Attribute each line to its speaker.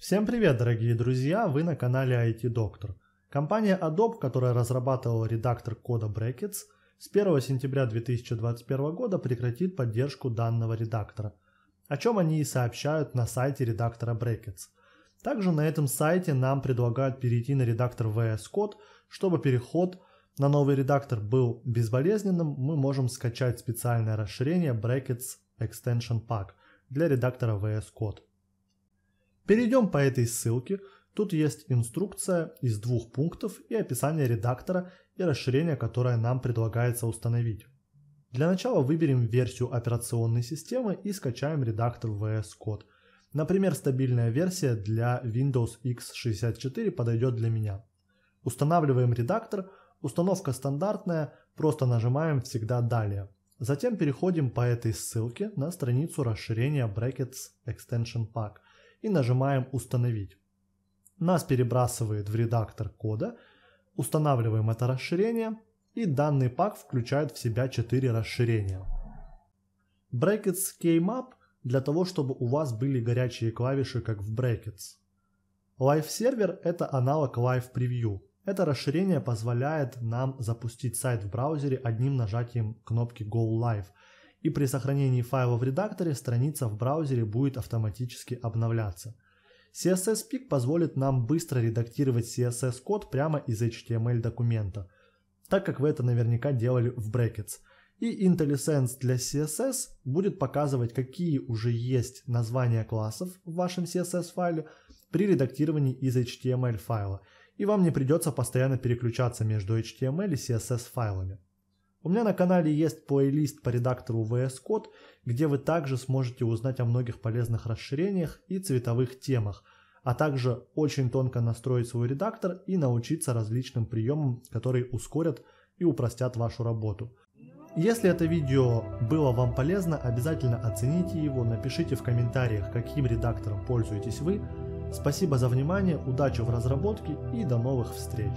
Speaker 1: Всем привет, дорогие друзья! Вы на канале IT Доктор. Компания Adobe, которая разрабатывала редактор кода Brackets, с 1 сентября 2021 года прекратит поддержку данного редактора, о чем они и сообщают на сайте редактора Brackets. Также на этом сайте нам предлагают перейти на редактор VS Code, чтобы переход на новый редактор был безболезненным, мы можем скачать специальное расширение Brackets Extension Pack для редактора VS Code. Перейдем по этой ссылке. Тут есть инструкция из двух пунктов и описание редактора и расширения, которое нам предлагается установить. Для начала выберем версию операционной системы и скачаем редактор VS Code. Например, стабильная версия для Windows X64 подойдет для меня. Устанавливаем редактор, установка стандартная, просто нажимаем «Всегда далее». Затем переходим по этой ссылке на страницу расширения Brackets Extension Pack – и нажимаем «Установить». Нас перебрасывает в редактор кода, устанавливаем это расширение и данный пак включает в себя 4 расширения. Brackets Came Up для того, чтобы у вас были горячие клавиши, как в Brackets. Live Server – это аналог Live Preview. Это расширение позволяет нам запустить сайт в браузере одним нажатием кнопки Go Live – и при сохранении файла в редакторе страница в браузере будет автоматически обновляться. CSS Peak позволит нам быстро редактировать CSS-код прямо из HTML документа, так как вы это наверняка делали в Brackets. И IntelliSense для CSS будет показывать, какие уже есть названия классов в вашем CSS файле при редактировании из HTML файла. И вам не придется постоянно переключаться между HTML и CSS файлами. У меня на канале есть плейлист по редактору VS Code, где вы также сможете узнать о многих полезных расширениях и цветовых темах, а также очень тонко настроить свой редактор и научиться различным приемам, которые ускорят и упростят вашу работу. Если это видео было вам полезно, обязательно оцените его, напишите в комментариях, каким редактором пользуетесь вы. Спасибо за внимание, удачи в разработке и до новых встреч!